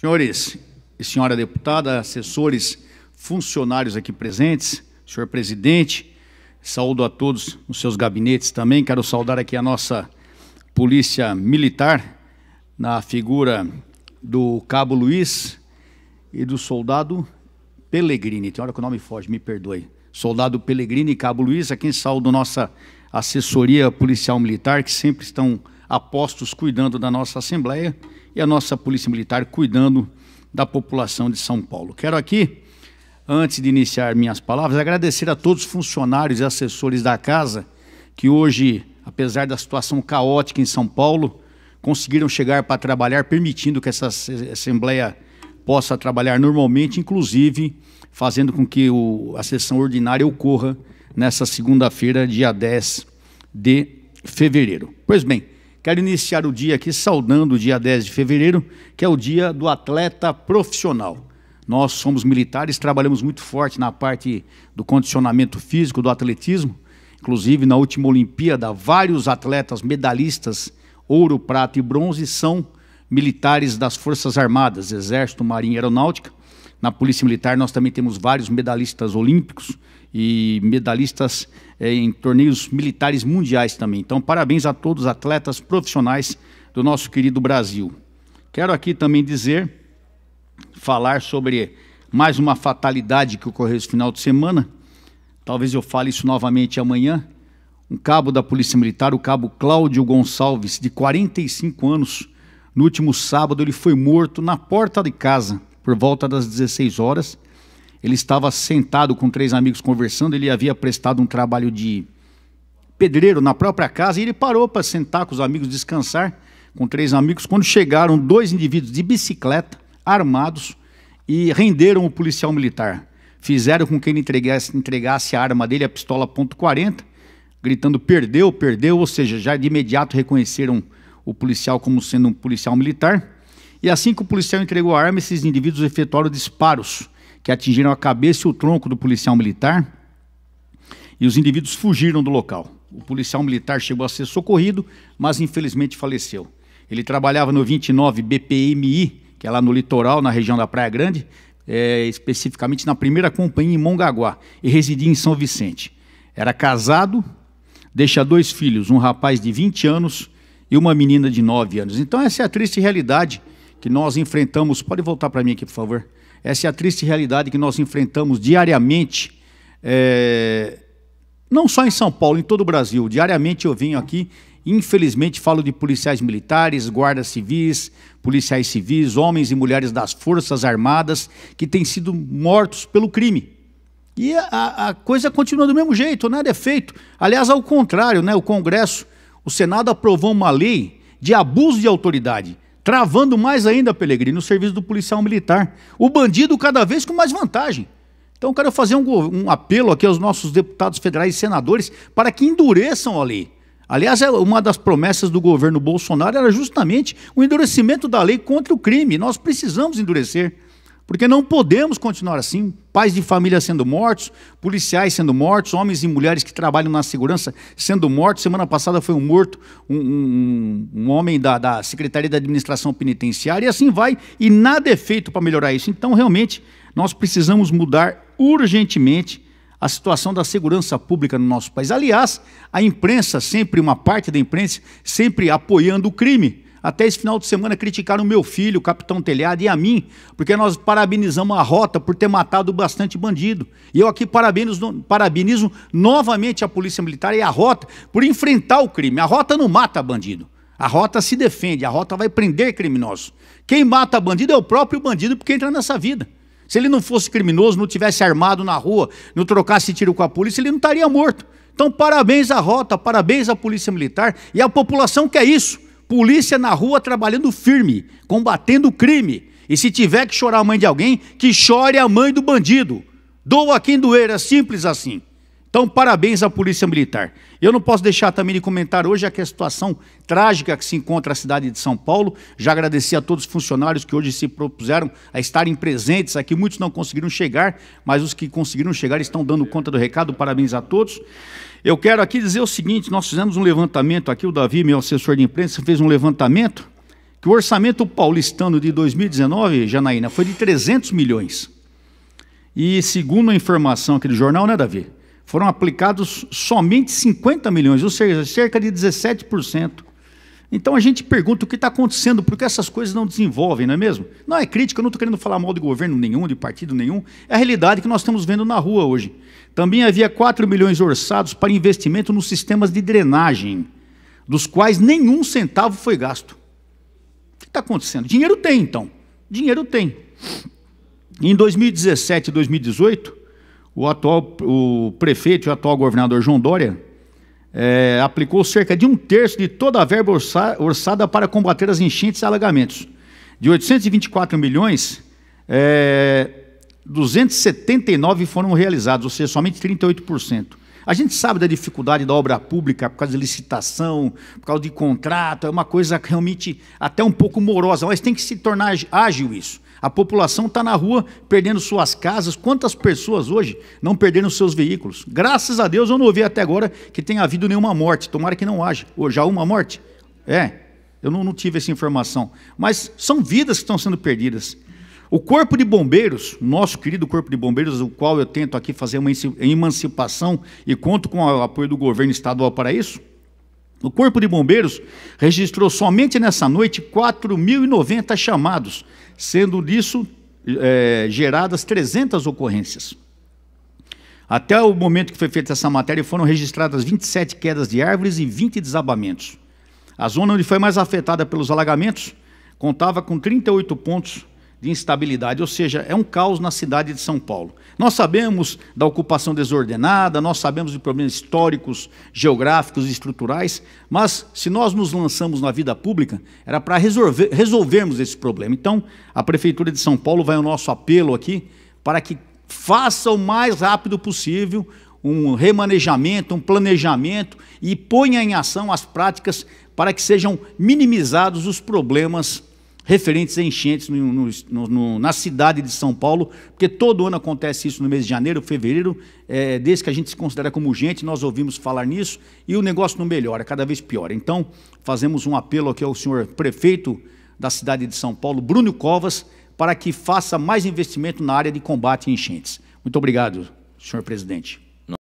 Senhores e senhora deputada, assessores, funcionários aqui presentes, senhor presidente, saúdo a todos nos seus gabinetes também. Quero saudar aqui a nossa polícia militar, na figura do Cabo Luiz e do soldado Pellegrini. Tem hora que o nome foge, me perdoe. Soldado Pellegrini e Cabo Luiz, a quem saúdo nossa assessoria policial militar, que sempre estão a postos cuidando da nossa Assembleia e a nossa Polícia Militar cuidando da população de São Paulo. Quero aqui, antes de iniciar minhas palavras, agradecer a todos os funcionários e assessores da casa que hoje, apesar da situação caótica em São Paulo, conseguiram chegar para trabalhar, permitindo que essa Assembleia possa trabalhar normalmente, inclusive fazendo com que o, a sessão ordinária ocorra nessa segunda-feira, dia 10 de fevereiro. Pois bem, Quero iniciar o dia aqui saudando o dia 10 de fevereiro, que é o dia do atleta profissional. Nós somos militares, trabalhamos muito forte na parte do condicionamento físico, do atletismo. Inclusive, na última Olimpíada, vários atletas medalhistas, ouro, prata e bronze, são militares das Forças Armadas, Exército, Marinha e Aeronáutica. Na Polícia Militar nós também temos vários medalhistas olímpicos e medalhistas é, em torneios militares mundiais também. Então, parabéns a todos os atletas profissionais do nosso querido Brasil. Quero aqui também dizer, falar sobre mais uma fatalidade que ocorreu esse final de semana. Talvez eu fale isso novamente amanhã. Um cabo da Polícia Militar, o cabo Cláudio Gonçalves, de 45 anos, no último sábado ele foi morto na porta de casa por volta das 16 horas. Ele estava sentado com três amigos conversando, ele havia prestado um trabalho de pedreiro na própria casa e ele parou para sentar com os amigos, descansar com três amigos. Quando chegaram dois indivíduos de bicicleta, armados, e renderam o policial militar. Fizeram com que ele entregasse, entregasse a arma dele, a pistola .40, gritando perdeu, perdeu, ou seja, já de imediato reconheceram o policial como sendo um policial militar. E assim que o policial entregou a arma, esses indivíduos efetuaram disparos que atingiram a cabeça e o tronco do policial militar e os indivíduos fugiram do local. O policial militar chegou a ser socorrido, mas infelizmente faleceu. Ele trabalhava no 29 BPMI, que é lá no litoral, na região da Praia Grande, é, especificamente na primeira companhia em Mongaguá, e residia em São Vicente. Era casado, deixa dois filhos, um rapaz de 20 anos e uma menina de 9 anos. Então, essa é a triste realidade que nós enfrentamos. Pode voltar para mim aqui, por favor. Essa é a triste realidade que nós enfrentamos diariamente, é, não só em São Paulo, em todo o Brasil. Diariamente eu venho aqui, infelizmente falo de policiais militares, guardas civis, policiais civis, homens e mulheres das Forças Armadas que têm sido mortos pelo crime. E a, a coisa continua do mesmo jeito, nada é feito. Aliás, ao contrário, né, o Congresso, o Senado aprovou uma lei de abuso de autoridade Travando mais ainda, Pelegrino, o serviço do policial militar. O bandido cada vez com mais vantagem. Então, eu quero fazer um, um apelo aqui aos nossos deputados federais e senadores para que endureçam a lei. Aliás, é uma das promessas do governo Bolsonaro era justamente o endurecimento da lei contra o crime. Nós precisamos endurecer. Porque não podemos continuar assim. Pais de família sendo mortos, policiais sendo mortos, homens e mulheres que trabalham na segurança sendo mortos. Semana passada foi um morto, um, um, um homem da, da Secretaria da Administração Penitenciária, e assim vai, e nada é feito para melhorar isso. Então, realmente, nós precisamos mudar urgentemente a situação da segurança pública no nosso país. Aliás, a imprensa, sempre, uma parte da imprensa, sempre apoiando o crime até esse final de semana criticaram o meu filho, o capitão Telhado, e a mim, porque nós parabenizamos a Rota por ter matado bastante bandido. E eu aqui parabenizo, parabenizo novamente a Polícia Militar e a Rota por enfrentar o crime. A Rota não mata bandido. A Rota se defende, a Rota vai prender criminosos. Quem mata bandido é o próprio bandido porque entra nessa vida. Se ele não fosse criminoso, não tivesse armado na rua, não trocasse tiro com a polícia, ele não estaria morto. Então, parabéns à Rota, parabéns à Polícia Militar e à população que é isso. Polícia na rua trabalhando firme, combatendo o crime. E se tiver que chorar a mãe de alguém, que chore a mãe do bandido. Doa quem doer, é simples assim. Então, parabéns à Polícia Militar. Eu não posso deixar também de comentar hoje a situação trágica que se encontra a cidade de São Paulo. Já agradeci a todos os funcionários que hoje se propuseram a estarem presentes aqui. Muitos não conseguiram chegar, mas os que conseguiram chegar estão dando conta do recado. Parabéns a todos. Eu quero aqui dizer o seguinte: nós fizemos um levantamento aqui, o Davi, meu assessor de imprensa, fez um levantamento que o orçamento paulistano de 2019, Janaína, foi de 300 milhões. E segundo a informação aqui do jornal, né, Davi? foram aplicados somente 50 milhões, ou seja, cerca de 17%. Então a gente pergunta o que está acontecendo, porque essas coisas não desenvolvem, não é mesmo? Não é crítica, eu não estou querendo falar mal de governo nenhum, de partido nenhum, é a realidade que nós estamos vendo na rua hoje. Também havia 4 milhões orçados para investimento nos sistemas de drenagem, dos quais nenhum centavo foi gasto. O que está acontecendo? Dinheiro tem, então. Dinheiro tem. Em 2017 e 2018, o atual o prefeito, o atual governador João Dória, é, aplicou cerca de um terço de toda a verba orçada para combater as enchentes e alagamentos. De 824 milhões, é, 279 foram realizados, ou seja, somente 38%. A gente sabe da dificuldade da obra pública por causa de licitação, por causa de contrato, é uma coisa realmente até um pouco morosa, mas tem que se tornar ágil isso. A população está na rua perdendo suas casas. Quantas pessoas hoje não perderam seus veículos? Graças a Deus eu não ouvi até agora que tenha havido nenhuma morte. Tomara que não haja. Ou já uma morte? É, eu não, não tive essa informação. Mas são vidas que estão sendo perdidas. O Corpo de Bombeiros, nosso querido Corpo de Bombeiros, o qual eu tento aqui fazer uma emancipação e conto com o apoio do governo estadual para isso, o Corpo de Bombeiros registrou somente nessa noite 4.090 chamados, sendo disso é, geradas 300 ocorrências. Até o momento que foi feita essa matéria, foram registradas 27 quedas de árvores e 20 desabamentos. A zona onde foi mais afetada pelos alagamentos contava com 38 pontos de instabilidade, ou seja, é um caos na cidade de São Paulo. Nós sabemos da ocupação desordenada, nós sabemos de problemas históricos, geográficos e estruturais, mas se nós nos lançamos na vida pública, era para resolver, resolvermos esse problema. Então, a Prefeitura de São Paulo vai ao nosso apelo aqui para que faça o mais rápido possível um remanejamento, um planejamento e ponha em ação as práticas para que sejam minimizados os problemas referentes a enchentes no, no, no, na cidade de São Paulo, porque todo ano acontece isso no mês de janeiro, fevereiro, é, desde que a gente se considera como gente, nós ouvimos falar nisso e o negócio não melhora, cada vez pior. Então, fazemos um apelo aqui ao senhor prefeito da cidade de São Paulo, Bruno Covas, para que faça mais investimento na área de combate a enchentes. Muito obrigado, senhor presidente.